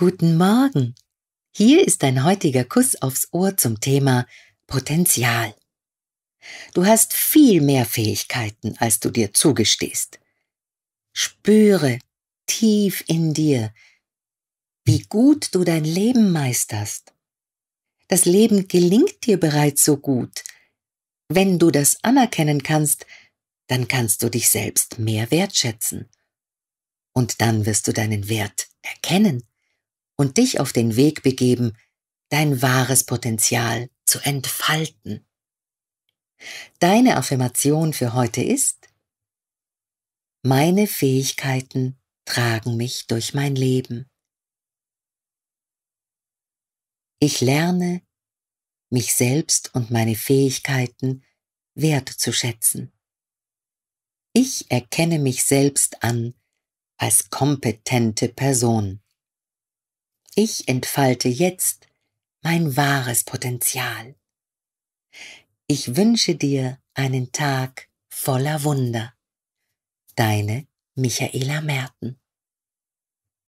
Guten Morgen. Hier ist dein heutiger Kuss aufs Ohr zum Thema Potenzial. Du hast viel mehr Fähigkeiten, als du dir zugestehst. Spüre tief in dir, wie gut du dein Leben meisterst. Das Leben gelingt dir bereits so gut. Wenn du das anerkennen kannst, dann kannst du dich selbst mehr wertschätzen. Und dann wirst du deinen Wert erkennen und dich auf den Weg begeben, dein wahres Potenzial zu entfalten. Deine Affirmation für heute ist, meine Fähigkeiten tragen mich durch mein Leben. Ich lerne, mich selbst und meine Fähigkeiten wertzuschätzen. Ich erkenne mich selbst an als kompetente Person. Ich entfalte jetzt mein wahres Potenzial. Ich wünsche dir einen Tag voller Wunder. Deine Michaela Merten.